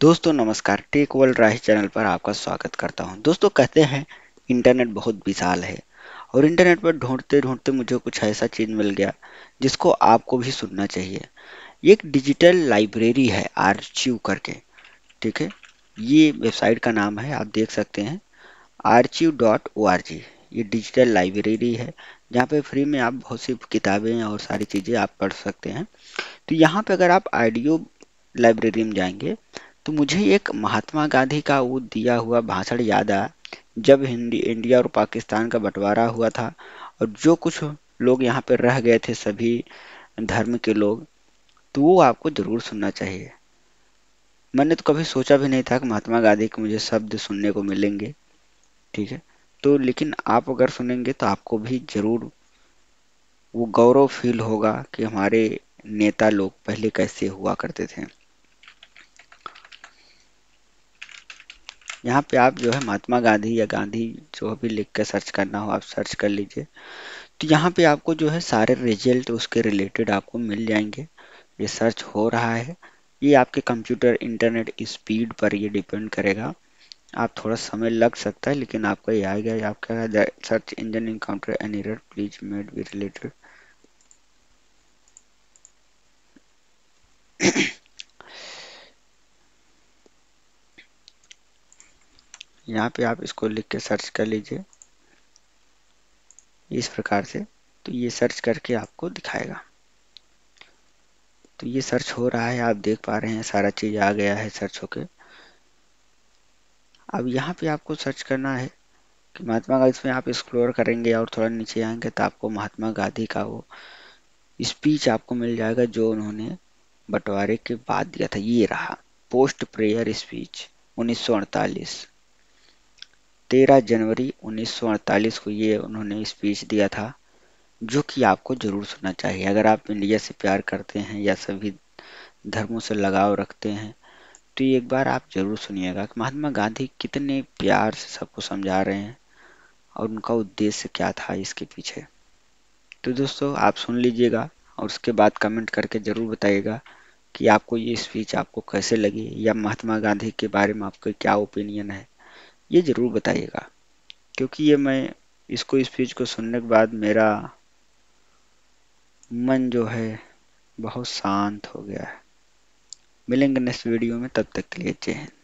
दोस्तों नमस्कार tech world rice channel पर आपका स्वागत करता हूं दोस्तों कहते हैं इंटरनेट बहुत विशाल है और इंटरनेट पर ढूंढते ढूंढते मुझे कुछ ऐसा चीज़ मिल गया जिसको आपको भी सुनना चाहिए एक डिजिटल लाइब्रेरी है आरचिव करके ठीक है ये वेबसाइट का नाम है आप देख सकते हैं डॉट ओ आर जी ये डिजिटल लाइब्रेरी है जहाँ पे फ्री में आप बहुत सी किताबें और सारी चीज़ें आप पढ़ सकते हैं तो यहाँ पे अगर आप ऑडियो लाइब्रेरी में जाएंगे तो मुझे एक महात्मा गांधी का वो दिया हुआ भाषण याद आया जब हिंदी इंडिया और पाकिस्तान का बंटवारा हुआ था और जो कुछ लोग यहाँ पर रह गए थे सभी धर्म के लोग तो वो आपको ज़रूर सुनना चाहिए मैंने तो कभी सोचा भी नहीं था कि महात्मा गांधी के मुझे शब्द सुनने को मिलेंगे ठीक है तो लेकिन आप अगर सुनेंगे तो आपको भी ज़रूर वो गौरव फील होगा कि हमारे नेता लोग पहले कैसे हुआ करते थे यहाँ पे आप जो है महात्मा गांधी या गांधी जो भी लिख के सर्च करना हो आप सर्च कर लीजिए तो यहाँ पे आपको जो है सारे रिजल्ट उसके रिलेटेड आपको मिल जाएंगे ये सर्च हो रहा है ये आपके कंप्यूटर इंटरनेट स्पीड पर ये डिपेंड करेगा आप थोड़ा समय लग सकता है लेकिन आपका ये आएगा आपका search engine encounter any red please made we related यहाँ पे आप इसको लिख के सर्च कर लीजिए इस प्रकार से तो ये सर्च करके आपको दिखाएगा तो ये सर्च हो रहा है आप देख पा रहे हैं सारा चीज़ आ गया है सर्च होके अब यहाँ पे आपको सर्च करना है कि महात्मा गांधी में आप एक्सप्लोर करेंगे और थोड़ा नीचे आएंगे तो आपको महात्मा गांधी का वो स्पीच आपको मिल जाएगा जो उन्होंने बंटवारे के बाद दिया था ये रहा पोस्ट प्रेयर स्पीच उन्नीस तेरह जनवरी 1948 को ये उन्होंने स्पीच दिया था जो कि आपको ज़रूर सुनना चाहिए अगर आप इंडिया से प्यार करते हैं या सभी धर्मों से लगाव रखते हैं तो एक बार आप ज़रूर सुनिएगा कि महात्मा गांधी कितने प्यार से सबको समझा रहे हैं और उनका उद्देश्य क्या था इसके पीछे तो दोस्तों आप सुन लीजिएगा और उसके बाद कमेंट करके ज़रूर बताइएगा कि आपको ये स्पीच आपको कैसे लगी या महात्मा गांधी के बारे में आपका क्या ओपिनियन है ये ज़रूर बताइएगा क्योंकि ये मैं इसको इस पीज को सुनने के बाद मेरा मन जो है बहुत शांत हो गया है मिलेंगे नेक्स्ट वीडियो में तब तक के लिए जय हिंद